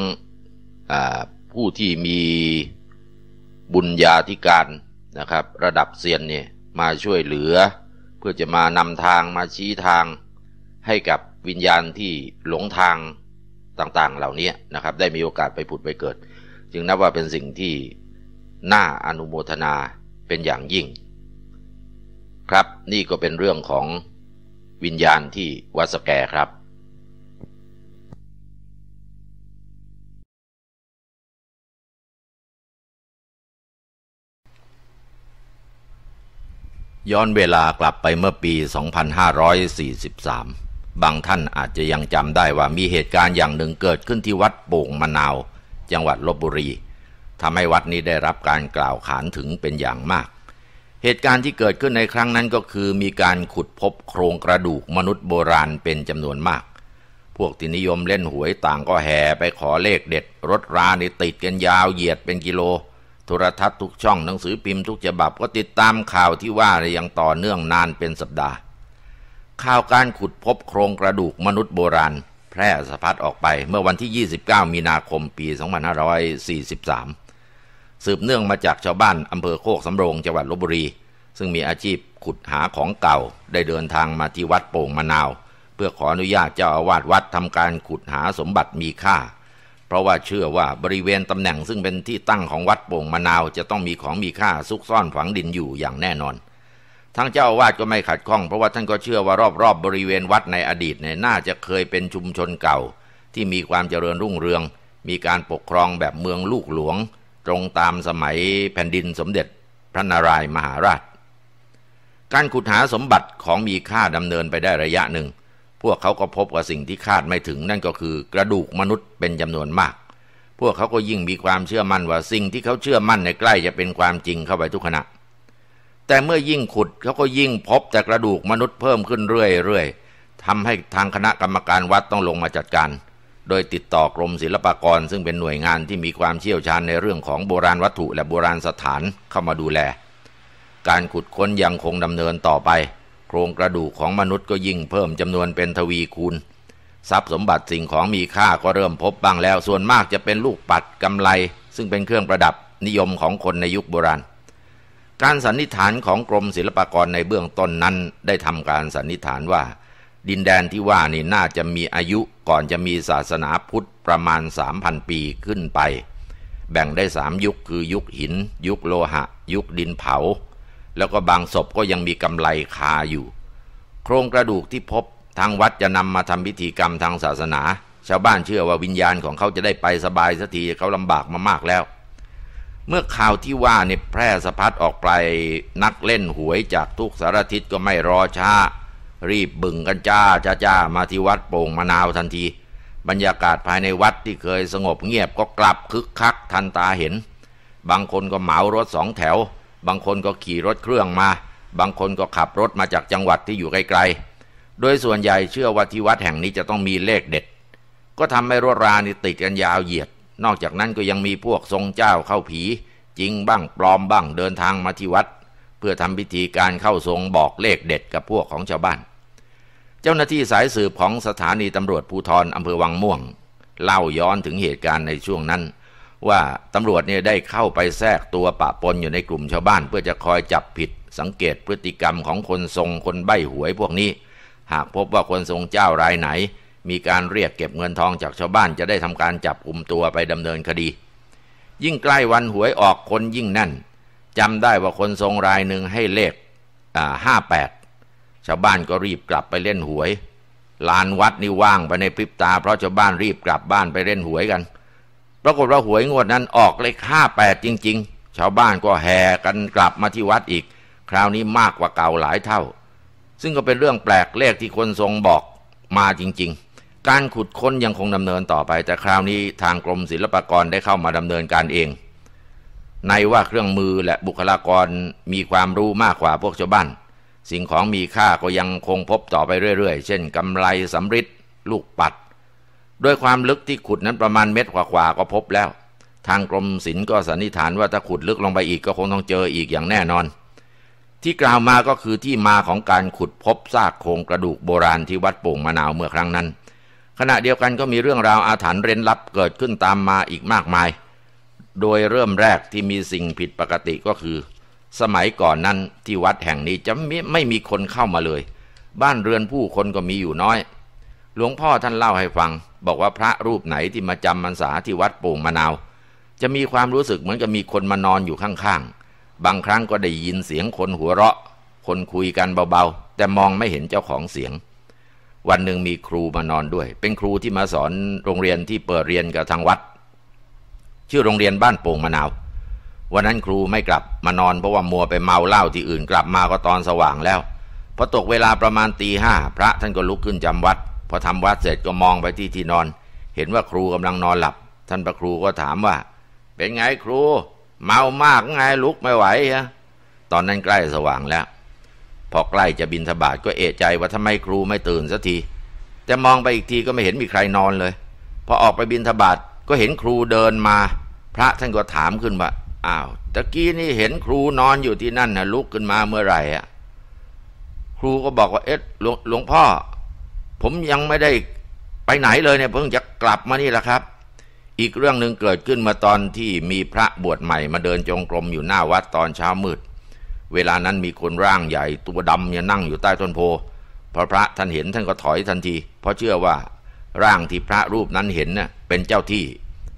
ผู้ที่มีบุญญาธิการนะครับระดับเซียนเนี่ยมาช่วยเหลือเพื่อจะมานำทางมาชี้ทางให้กับวิญญาณที่หลงทางต่างๆเหล่านี้นะครับได้มีโอกาสไปผุดไปเกิดจึงนับว่าเป็นสิ่งที่ น่าอนุโมทนาเป็นอย่างยิ่ง ครับนี่ก็เป็นเรื่องของวิญญาณที่วัสแกครับย้อนเวลากลับไปเมื่อปี 2543 บางท่านอาจจะยังจำได้ว่ามีเหตุการณ์อย่างหนึ่งเกิดขึ้นที่วัดโป่งมะนาวจังหวัดลบบุรีทำให้วัดนี้ได้รับการกล่าวขานถึงเป็นอย่างมาก เหตุการณ์ที่เกิดขึ้นในครั้งนั้นก็คือมีการขุดพบโครงกระดูกมนุษย์โบราณเป็นจำนวนมาก พวกที่นิยมเล่นหวยต่างก็แห่ไปขอเลขเด็ด รถราในติดกันยาวเหยียดเป็นกิโลโทรทัศน์ทุกช่องหนังสือพิมพ์ทุกฉบับก็ติดตามข่าวที่ว่าอย่างต่อเนื่องนานเป็นสัปดาห์ ข่าวการขุดพบโครงกระดูกมนุษย์โบราณแพร่สะพัดออกไปเมื่อวันที่ 29 มีนาคมปี 2543 สืบเนื่องมาจากชาวบ้านอำเภอโคกสำโรงจังหวัดลบบุรี ซึ่งมีอาชีพขุดหาของเก่า ได้เดินทางมาที่วัดโป่งมะนาว เพื่อขออนุญาตเจ้าอาวาสวัดทำการขุดหาสมบัติมีค่า เพราะว่าเชื่อว่าบริเวณตำแหน่งซึ่งเป็นที่ตั้งของวัดโป่งมะนาว จะต้องมีของมีค่าซุกซ่อนฝังดินอยู่อย่างแน่นอนทั้งเจ้าวาดก็ไม่ขัดข้อง เพราะว่าท่านก็เชื่อว่ารอบๆบบริเวณวัดในอดีตเนี่ยน่าจะเคยเป็นชุมชนเก่าที่มีความเจริญรุ่งเรือง มีการปกครองแบบเมืองลูกหลวง ตรงตามสมัยแผ่นดินสมเด็จพระนารายมหาราช การขุดหาสมบัติของมีค่าดำเนินไปได้ระยะหนึ่ง พวกเขาก็พบกับสิ่งที่คาดไม่ถึงนั่นก็คือกระดูกมนุษย์เป็นจำนวนมาก พวกเขาก็ยิ่งมีความเชื่อมั่นว่าสิ่งที่เขาเชื่อมั่นในใกล้จะเป็นความจริงเข้าไปทุกขณะแต่เมื่อยิ่งขุดเขาก็ยิ่งพบ แต่กระดูกมนุษย์เพิ่มขึ้นเรื่อยๆทำให้ทางคณะกรรมการวัดต้องลงมาจัดการโดยติดต่อกรมศิลปากรซึ่งเป็นหน่วยงานที่มีความเชี่ยวชาญในเรื่องของโบราณวัตถุและโบราณสถานเข้ามาดูแล การขุดค้นยังคงดำเนินต่อไป โครงกระดูกของมนุษย์ก็ยิ่งเพิ่มจำนวนเป็นทวีคูณทรัพย์สมบัติสิ่งของมีค่าก็เริ่มพบบ้างแล้วส่วนมากจะเป็นลูกปัดกำไลซึ่งเป็นเครื่องประดับนิยมของคนในยุคโบราณการสันนิษฐานของกรมศิลปากรในเบื้องต้นนั้นได้ทำการสันนิษฐานว่า ดินแดนที่ว่านี่น่าจะมีอายุก่อนจะมีศาสนาพุทธประมาณ 3,000 ปีขึ้นไป แบ่งได้สามยุคคือยุคหินยุคโลหะ ยุคดินเผา แล้วก็บางศพก็ยังมีกำไลคาอยู่ โครงกระดูกที่พบทางวัดจะนำมาทำพิธีกรรมทางศาสนา ชาวบ้านเชื่อว่าวิญญาณของเขาจะได้ไปสบายสักทีเขาลำบากมามากแล้วเมื่อข่าวที่ว่าเนี่ยแพร่สะพัดออกไปนักเล่นหวยจากทุกสารทิศก็ไม่รอช้า รีบบึงกันจ้าจ้าจ้ามาที่วัดโป่งมะนาวทันที บรรยากาศภายในวัดที่เคยสงบเงียบก็กลับคึกคักทันตาเห็น บางคนก็เหมารถสองแถว บางคนก็ขี่รถเครื่องมา บางคนก็ขับรถมาจากจังหวัดที่อยู่ไกลๆโดยส่วนใหญ่เชื่อว่าที่วัดแห่งนี้จะต้องมีเลขเด็ด ก็ทำให้รถรานี่ติดกันยาวเหยียดนอกจากนั้นก็ยังมีพวกทรงเจ้าเข้าผี จริงบ้างปลอมบ้างเดินทางมาที่วัด เพื่อทำพิธีการเข้าทรงบอกเลขเด็ดกับพวกของชาวบ้าน เจ้าหน้าที่สายสืบของสถานีตำรวจภูธรอำเภอวังม่วง เล่าย้อนถึงเหตุการณ์ในช่วงนั้น ว่าตำรวจเนี่ยได้เข้าไปแทรกตัวปะปนอยู่ในกลุ่มชาวบ้าน เพื่อจะคอยจับผิดสังเกตพฤติกรรมของคนทรงคนใบ้หวยพวกนี้ หากพบว่าคนทรงเจ้ารายไหนมีการเรียกเก็บเงินทองจากชาวบ้านจะได้ทำการจับกลุ่มตัวไปดำเนินคดี ยิ่งใกล้วันหวยออกคนยิ่งแน่นจำได้ว่าคนทรงรายหนึ่งให้เลขห้าแปดชาวบ้านก็รีบกลับไปเล่นหวย ลานวัดนี่ว่างไปในพริบตา เพราะชาวบ้านรีบกลับบ้านไปเล่นหวยกันปรากฏว่าหวยงวดนั้นออกเลขห้าแปดจริงๆ ชาวบ้านก็แห่กันกลับมาที่วัดอีก คราวนี้มากกว่าเก่าหลายเท่า ซึ่งก็เป็นเรื่องแปลกเลขที่คนทรงบอกมาจริง ๆการขุดค้นยังคงดำเนินต่อไป แต่คราวนี้ทางกรมศิลปากรได้เข้ามาดำเนินการเอง ในว่าเครื่องมือและบุคลากรมีความรู้มากกว่าพวกชาวบ้าน สิ่งของมีค่าก็ยังคงพบต่อไปเรื่อย ๆ เช่นกำไลสำริดลูกปัด ด้วยความลึกที่ขุดนั้นประมาณเมตรกว่าๆ ก็พบแล้ว ทางกรมศิลป์ก็สันนิษฐานว่าถ้าขุดลึกลงไปอีกก็คงต้องเจออีกอย่างแน่นอน ที่กล่าวมาก็คือที่มาของการขุดพบซากโครงกระดูกโบราณที่วัดโป่งมะนาวเมื่อครั้งนั้นขณะเดียวกันก็มีเรื่องราวอาถรรพ์เร้นลับเกิดขึ้นตามมาอีกมากมาย โดยเริ่มแรกที่มีสิ่งผิดปกติก็คือ สมัยก่อนนั้นที่วัดแห่งนี้จะไม่ไม่มีคนเข้ามาเลย บ้านเรือนผู้คนก็มีอยู่น้อย หลวงพ่อท่านเล่าให้ฟัง บอกว่าพระรูปไหนที่มาจำมันษาที่วัดปป่งมะนาว จะมีความรู้สึกเหมือนกับมีคนมานอนอยู่ข้างๆบางครั้งก็ได้ยินเสียงคนหัวเราะ คนคุยกันเบาๆ แต่มองไม่เห็นเจ้าของเสียงวันหนึ่งมีครูมานอนด้วย เป็นครูที่มาสอนโรงเรียนที่เปิดเรียนกับทางวัด ชื่อโรงเรียนบ้านโป่งมะนาววันนั้นครูไม่กลับมานอนเพราะว่ามัวไปเมาเหล้าที่อื่นกลับมาก็ตอนสว่างแล้วพอตกเวลาประมาณตีห้า พระท่านก็ลุกขึ้นจำวัดพอทำวัดเสร็จก็มองไปที่ที่นอน เห็นว่าครูกำลังนอนหลับ ท่านพระครูก็ถามว่า เป็นไงครู เมามากไงลุกไม่ไหวฮะ ตอนนั้นใกล้สว่างแล้วพอใกล้จะบินทบาทก็เอะใจว่าทำไมครูไม่ตื่นสักทีแต่มองไปอีกทีก็ไม่เห็นมีใครนอนเลยพอออกไปบินทบาทก็เห็นครูเดินมา พระท่านก็ถามขึ้นว่าอ้าวตะกี้นี่เห็นครูนอนอยู่ที่นั่นนะลุกขึ้นมาเมื่อไหร่อ่ะครูก็บอกว่าเอ๊ะหลวงพ่อ ผมยังไม่ได้ไปไหนเลยเนี่ยเพิ่งจะกลับมานี่แหละครับ อีกเรื่องหนึ่งเกิดขึ้นมาตอนที่มีพระบวชใหม่ มาเดินจงกรมอยู่หน้าวัดตอนเช้ามืดเวลานั้นมีคนร่างใหญ่ตัวดำเนี่ยนั่งอยู่ใต้ต้นโพพอพระท่านเห็นท่านก็ถอยทันที เพราะเชื่อว่า ร่างที่พระรูปนั้นเห็นน่ะเป็นเจ้าที่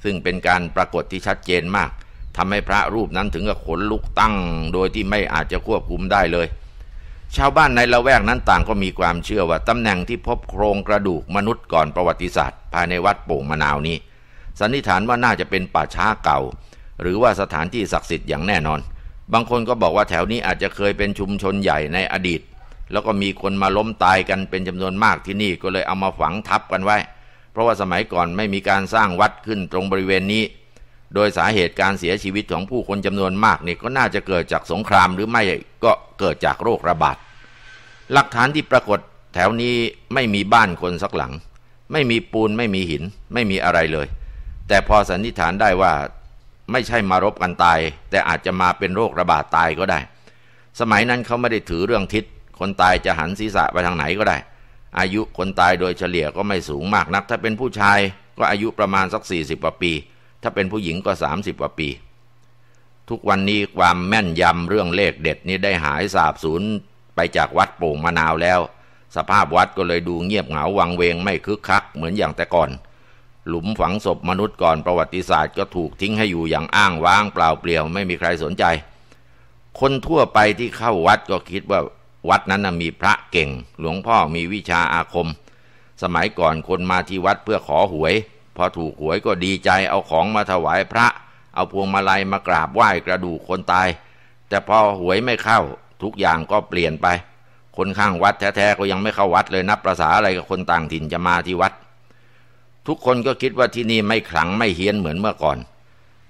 ซึ่งเป็นการปรากฏที่ชัดเจนมาก ทำให้พระรูปนั้นถึงกับขนลุกตั้ง โดยที่ไม่อาจจะควบคุมได้เลย ชาวบ้านในละแวกนั้นต่างก็มีความเชื่อว่าตำแหน่งที่พบโครงกระดูกมนุษย์ก่อนประวัติศาสตร์ภายในวัดโป่งมะนาวนี้ สันนิษฐานว่าน่าจะเป็นป่าช้าเก่า หรือว่าสถานที่ศักดิ์สิทธิ์อย่างแน่นอนบางคนก็บอกว่าแถวนี้อาจจะเคยเป็นชุมชนใหญ่ในอดีต แล้วก็มีคนมาล้มตายกันเป็นจำนวนมากที่นี่ก็เลยเอามาฝังทับกันไว้ เพราะว่าสมัยก่อนไม่มีการสร้างวัดขึ้นตรงบริเวณนี้ โดยสาเหตุการเสียชีวิตของผู้คนจำนวนมากนี่ก็น่าจะเกิดจากสงครามหรือไม่ก็เกิดจากโรคระบาดหลักฐานที่ปรากฏแถวนี้ไม่มีบ้านคนสักหลัง ไม่มีปูนไม่มีหิน ไม่มีอะไรเลย แต่พอสันนิษฐานได้ว่าไม่ใช่มารบกันตาย แต่อาจจะมาเป็นโรคระบาดตายก็ได้ สมัยนั้นเขาไม่ได้ถือเรื่องทิศคนตายจะหันศีรษะไปทางไหนก็ได้ อายุคนตายโดยเฉลี่ยก็ไม่สูงมากนัก ถ้าเป็นผู้ชายก็อายุประมาณสัก40กว่าปี ถ้าเป็นผู้หญิงก็ 30กว่าปี ทุกวันนี้ความแม่นยำเรื่องเลขเด็ดนี้ได้หายสาบสูญไปจากวัดโป่งมะนาวแล้ว สภาพวัดก็เลยดูเงียบเหงาวังเวงไม่คึกคักเหมือนอย่างแต่ก่อนหลุมฝังศพมนุษย์ก่อนประวัติศาสตร์ก็ถูกทิ้งให้อยู่อย่างอ้างว้างเปล่าเปลี่ยวไม่มีใครสนใจ คนทั่วไปที่เข้าวัดก็คิดว่าวัดนั้นมีพระเก่ง หลวงพ่อมีวิชาอาคม สมัยก่อนคนมาที่วัดเพื่อขอหวย พอถูกหวยก็ดีใจเอาของมาถวายพระ เอาพวงมาลัยมากราบไหว้กระดูกคนตาย แต่พอหวยไม่เข้า ทุกอย่างก็เปลี่ยนไป คนข้างวัดแท้ๆก็ยังไม่เข้าวัดเลยนับประษาอะไรกับคนต่างถิ่นจะมาที่วัดทุกคนก็คิดว่าที่นี่ไม่ขลังไม่เฮี้ยนเหมือนเมื่อก่อน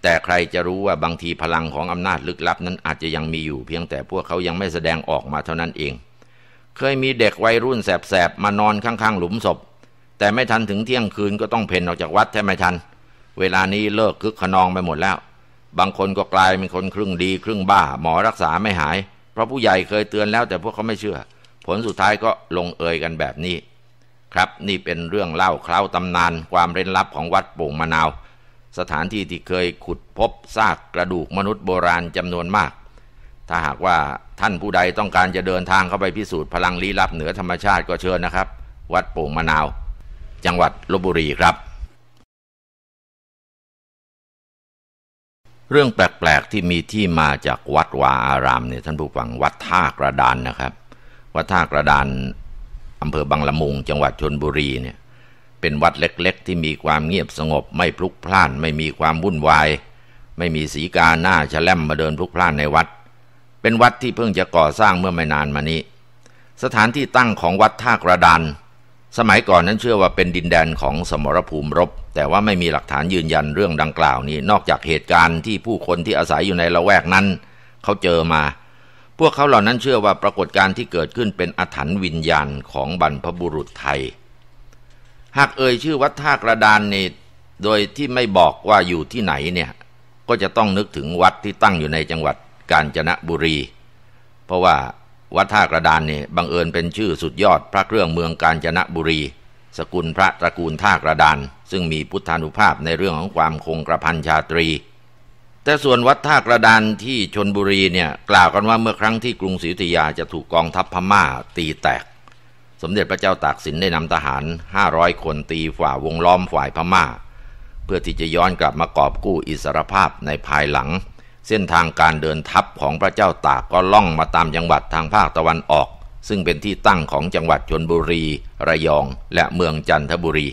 แต่ใครจะรู้ว่าบางทีพลังของอำนาจลึกลับนั้นอาจจะยังมีอยู่ เพียงแต่พวกเขายังไม่แสดงออกมาเท่านั้นเอง เคยมีเด็กวัยรุ่นแสบๆมานอนข้างๆหลุมศพ แต่ไม่ทันถึงเที่ยงคืนก็ต้องเพ่นออกจากวัดแทบไม่ทัน เวลานี้เลิกคึกขนอง ไปหมดแล้ว บางคนก็กลายเป็นคนครึ่งดีครึ่งบ้า หมอรักษาไม่หายเพราะผู้ใหญ่เคยเตือนแล้วแต่พวกเขาไม่เชื่อ ผลสุดท้ายก็ลงเอยกันแบบนี้ครับ นี่เป็นเรื่องเล่าคล้าตำนานความเร้นลับของวัดปป่งมะนาว สถานที่ที่เคยขุดพบซากกระดูกมนุษย์โบราณจำนวนมาก ถ้าหากว่าท่านผู้ใดต้องการจะเดินทางเข้าไปพิสูจน์พลังลี้ลับเหนือธรรมชาติก็เชิญนะครับ วัดปป่งมะนาว จังหวัดลบบุรีครับ เรื่องแปลกๆ ที่มีที่มาจากวัดวาอารามเนี่ยท่านผู้ฟังวัดท่ากระดานนะครับ วัดท่ากระดานอำเภอบางละมุง จังหวัดชนบุรีเนี่ย เป็นวัดเล็กๆ ที่มีความเงียบสงบ ไม่พลุกพล่านไม่มีความวุ่นวาย ไม่มีสีกาหน้าฉล่มมาเดินพลุกพล่านในวัด เป็นวัดที่เพิ่งจะก่อสร้างเมื่อไม่นานมานี้ สถานที่ตั้งของวัดท่ากระดาน สมัยก่อนนั้นเชื่อว่าเป็นดินแดนของสมรภูมิรบ แต่ว่าไม่มีหลักฐานยืนยันเรื่องดังกล่าวนี้ นอกจากเหตุการณ์ที่ผู้คนที่อาศัยอยู่ในละแวกนั้น เขาเจอมาพวกเขาเหล่านั้นเชื่อว่าปรากฏการณ์ที่เกิดขึ้นเป็นอาถรรพ์วิญญาณของบรรพบุรุษไทย หากเอ่ยชื่อวัดท่ากระดานเนโดยที่ไม่บอกว่าอยู่ที่ไหนเนี่ย ก็จะต้องนึกถึงวัดที่ตั้งอยู่ในจังหวัดกาญจนบุรี เพราะว่าวัดท่ากระดานเนี่ยบังเอิญเป็นชื่อสุดยอดพระเครื่องเมืองกาญจนบุรี สกุลพระตระกูลท่ากระดาน ซึ่งมีพุทธานุภาพในเรื่องของความคงกระพันชาตรีแต่ส่วนวัดท่ากระดานที่ชนบุรีเนี่ยกล่าวกันว่าเมื่อครั้งที่กรุงศรีอยุธยาจะถูกกองทัพพม่าตีแตก สมเด็จพระเจ้าตากสินได้นำทหาร 500 คนตีฝ่าวงล้อมฝ่ายพม่า เพื่อที่จะย้อนกลับมากอบกู้อิสรภาพในภายหลัง เส้นทางการเดินทัพของพระเจ้าตากก็ล่องมาตามจังหวัดทางภาคตะวันออก ซึ่งเป็นที่ตั้งของจังหวัดชนบุรี ระยองและเมืองจันทบุรี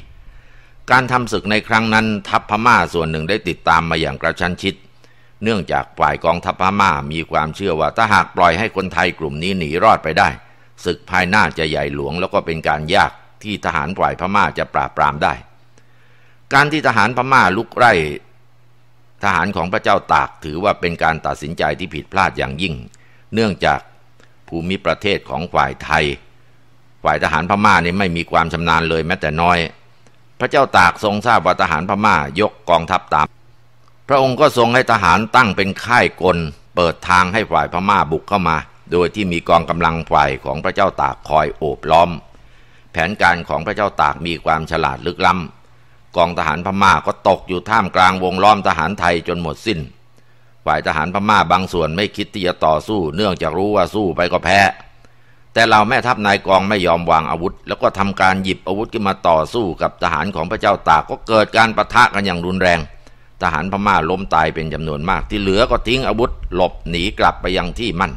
การทำศึกในครั้งนั้นทัพพม่าส่วนหนึ่งได้ติดตามมาอย่างกระชั้นชิดเนื่องจากฝ่ายกองทัพพม่ามีความเชื่อว่าถ้าหากปล่อยให้คนไทยกลุ่มนี้หนีรอดไปได้ ศึกภายหน้าจะใหญ่หลวง แล้วก็เป็นการยากที่ทหารฝ่ายพม่าจะปราบปรามได้ การที่ทหารพม่าลุกไล่ทหารของพระเจ้าตากถือว่าเป็นการตัดสินใจที่ผิดพลาดอย่างยิ่ง เนื่องจากภูมิประเทศของฝ่ายไทยฝ่ายทหารพม่านี่ไม่มีความชำนาญเลยแม้แต่น้อย พระเจ้าตากทรงทราบว่าทหารพม่ายกกองทัพตามพระองค์ก็ทรงให้ทหารตั้งเป็นค่ายกล เปิดทางให้ฝ่ายพม่าบุกเข้ามา โดยที่มีกองกำลังฝ่ายของพระเจ้าตากคอยโอบล้อม แผนการของพระเจ้าตากมีความฉลาดลึกล้ำกองทหารพม่าก็ตกอยู่ท่ามกลางวงล้อมทหารไทยจนหมดสิน้น ฝ่ายทหารพม่าบางส่วนไม่คิดที่จะต่อสู้เนื่องจากรู้ว่าสู้ไปก็แพ้ แต่เราแม่ทัพนายกองไม่ยอมวางอาวุธ แล้วก็ทำการหยิบอาวุธขึ้นมาต่อสู้กับทหารของพระเจ้าตากก็เกิดการประทะกันอย่างรุนแรงทหารพม่าล้มตายเป็นจำนวนมาก ที่เหลือก็ทิ้งอาวุธหลบหนีกลับไปยังที่มั่น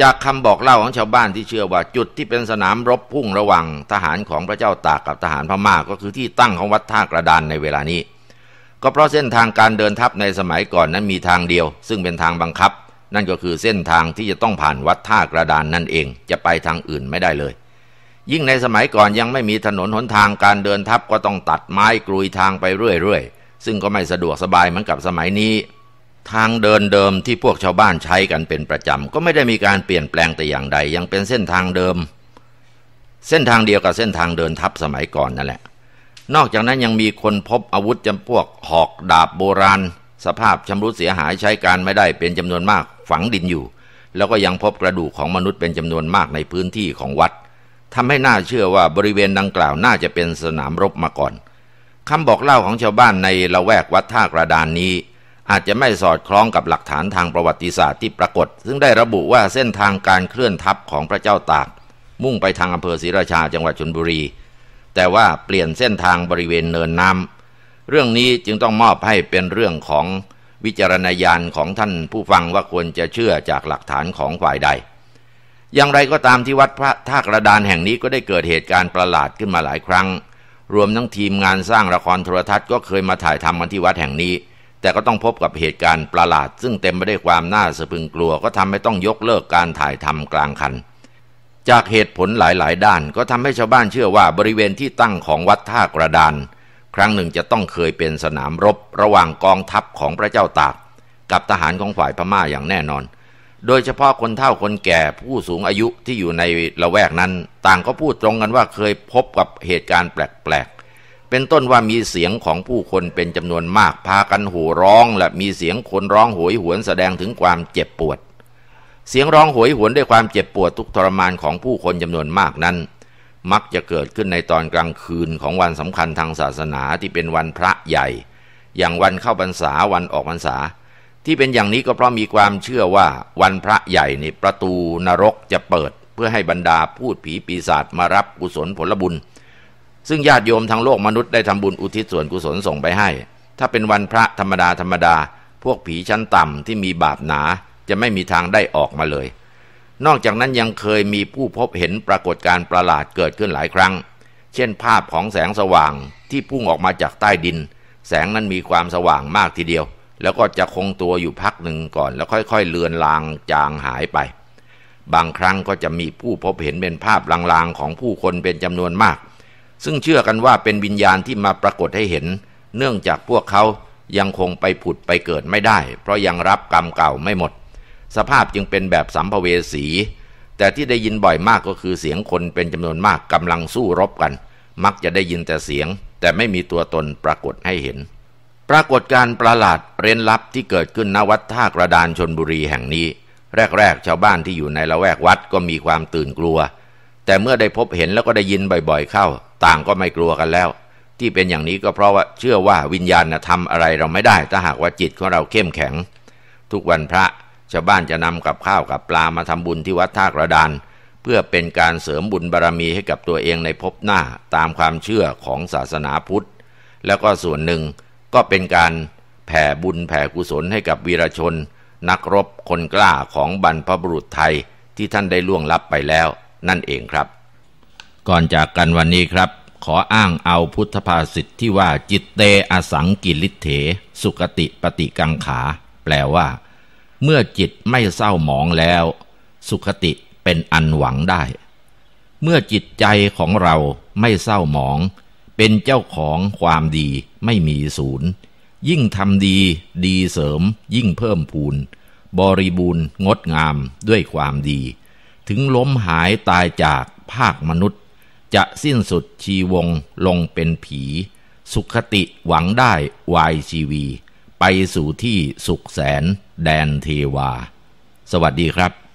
จากคำบอกเล่าของชาวบ้านที่เชื่อว่าจุดที่เป็นสนามรบพุ่งระหว่างทหารของพระเจ้าตากกับทหารพม่าก็คือที่ตั้งของวัดท่ากระดานในเวลานี้ ก็เพราะเส้นทางการเดินทัพในสมัยก่อนนั้นมีทางเดียว ซึ่งเป็นทางบังคับ นั่นก็คือเส้นทางที่จะต้องผ่านวัดท่ากระดานนั่นเอง จะไปทางอื่นไม่ได้เลย ยิ่งในสมัยก่อนยังไม่มีถนนหนทางการเดินทัพก็ต้องตัดไม้กลุยทางไปเรื่อยซึ่งก็ไม่สะดวกสบายเหมือนกับสมัยนี้ ทางเดินเดิมที่พวกชาวบ้านใช้กันเป็นประจำ ก็ไม่ได้มีการเปลี่ยนแปลงแต่อย่างใด ยังเป็นเส้นทางเดิม เส้นทางเดียวกับเส้นทางเดินทับสมัยก่อนนั่นแหละนอกจากนั้น ยังมีคนพบอาวุธจำพวก หอกดาบโบราณ สภาพชำรุดเสียหายใช้การ ไม่ได้เป็นจำนวนมากฝังดินอยู่ แล้วก็ยังพบกระดูกของมนุษย์เป็นจำนวนมากในพื้นที่ของวัดทำให้น่าเชื่อว่าบริเวณดังกล่าวน่าจะเป็นสนามรบมาก่อนคำบอกเล่าของชาวบ้านในละแวกวัดท่ากระดานนี้ อาจจะไม่สอดคล้องกับหลักฐานทางประวัติศาสตร์ที่ปรากฏ ซึ่งได้ระบุว่าเส้นทางการเคลื่อนทัพของพระเจ้าตาก มุ่งไปทางอำเภอศรีราชาจังหวัดชลบุรี แต่ว่าเปลี่ยนเส้นทางบริเวณเนินน้ำเรื่องนี้จึงต้องมอบให้เป็นเรื่องของวิจารณญาณของท่านผู้ฟังว่าควรจะเชื่อจากหลักฐานของฝ่ายใด อย่างไรก็ตามที่วัดพระท่ากระดานแห่งนี้ก็ได้เกิดเหตุการณ์ประหลาดขึ้นมาหลายครั้งรวมทั้งทีมงานสร้างละครโทรทัศน์ก็เคยมาถ่ายทำกันที่วัดแห่งนี้ แต่ก็ต้องพบกับเหตุการณ์ประหลาด ซึ่งเต็มไปด้วยความน่าสะพึงกลัว ก็ทำให้ต้องยกเลิกการถ่ายทำกลางคัน จากเหตุผลหลายๆด้าน ก็ทำให้ชาวบ้านเชื่อว่าบริเวณที่ตั้งของวัดท่ากระดาน ครั้งหนึ่งจะต้องเคยเป็นสนามรบ ระหว่างกองทัพของพระเจ้าตาก กับทหารของฝ่ายพม่าอย่างแน่นอนโดยเฉพาะคนเฒ่าคนแก่ผู้สูงอายุที่อยู่ในละแวกนั้น ต่างก็พูดตรงกันว่าเคยพบกับเหตุการณ์แปลก ๆ เป็นต้นว่ามีเสียงของผู้คนเป็นจำนวนมาก พากันโห่ร้อง และมีเสียงคนร้องโหยหวนแสดงถึงความเจ็บปวด เสียงร้องโหยหวนด้วยความเจ็บปวดทุกทรมานของผู้คนจำนวนมากนั้น มักจะเกิดขึ้นในตอนกลางคืนของวันสำคัญทางศาสนาที่เป็นวันพระใหญ่ อย่างวันเข้าพรรษาวันออกพรรษาาที่เป็นอย่างนี้ก็เพราะมีความเชื่อว่าวันพระใหญ่นี่ประตูนรกจะเปิดเพื่อให้บรรดาพูดผีปีศาจมารับกุศลผลบุญ ซึ่งญาติโยมทั้งโลกมนุษย์ได้ทำบุญอุทิศส่วนกุศลส่งไปให้ ถ้าเป็นวันพระธรรมดาธรรมดา พวกผีชั้นต่ำที่มีบาปหนาจะไม่มีทางได้ออกมาเลย นอกจากนั้นยังเคยมีผู้พบเห็นปรากฏการณ์ประหลาดเกิดขึ้นหลายครั้ง เช่น ภาพของแสงสว่างที่พุ่งออกมาจากใต้ดิน แสงนั้นมีความสว่างมากทีเดียวแล้วก็จะคงตัวอยู่พักหนึ่งก่อน แล้วค่อย ๆเลือนลางจางหายไป บางครั้งก็จะมีผู้พบเห็นเป็นภาพลางๆของผู้คนเป็นจำนวนมาก ซึ่งเชื่อกันว่าเป็นวิญญาณที่มาปรากฏให้เห็น เนื่องจากพวกเขายังคงไปผุดไปเกิดไม่ได้ เพราะยังรับกรรมเก่าไม่หมด สภาพจึงเป็นแบบสัมภเวสีแต่ที่ได้ยินบ่อยมากก็คือเสียงคนเป็นจำนวนมากกำลังสู้รบกัน มักจะได้ยินแต่เสียง แต่ไม่มีตัวตนปรากฏให้เห็นปรากฏการประหลาดเร้นลับที่เกิดขึ้นณวัดท่ากระดานชนบุรีแห่งนี้ แรก ๆ ชาวบ้านที่อยู่ในละแวกวัดก็มีความตื่นกลัว แต่เมื่อได้พบเห็นแล้วก็ได้ยิน บ่อย ๆ เข้าต่างก็ไม่กลัวกันแล้ว ที่เป็นอย่างนี้ก็เพราะว่าเชื่อว่าวิญญาณทำอะไรเราไม่ได้ ถ้าหากว่าจิตของเราเข้มแข็ง ทุกวันพระชาวบ้านจะนำกับข้าวกับปลามาทำบุญที่วัดท่ากระดาน เพื่อเป็นการเสริมบุญบารรมีให้กับตัวเองในภพหน้าตามความเชื่อของศาสนาพุทธ แล้วก็ส่วนหนึ่งก็เป็นการแผ่บุญแผ่กุศลให้กับวีรชน นักรบคนกล้าของบรรพบุรุษไทยที่ท่านได้ล่วงลับไปแล้ว นั่นเองครับ ก่อนจากกันวันนี้ครับ ขออ้างเอาพุทธภาษิตที่ว่าจิตเต อสังกิริเถ สุขติปฏิกังขา แปลว่า เมื่อจิตไม่เศร้าหมองแล้ว สุขติเป็นอันหวังได้ เมื่อจิตใจของเราไม่เศร้าหมองเป็นเจ้าของความดีไม่มีศูนย์ ยิ่งทำดีดีเสริมยิ่งเพิ่มพูนบริบูรณ์งดงามด้วยความดี ถึงล้มหายตายจากภาคมนุษย์ จะสิ้นสุดชีวงลงเป็นผี สุขติหวังได้วายชีวี ไปสู่ที่สุขแสนแดนเทวา สวัสดีครับ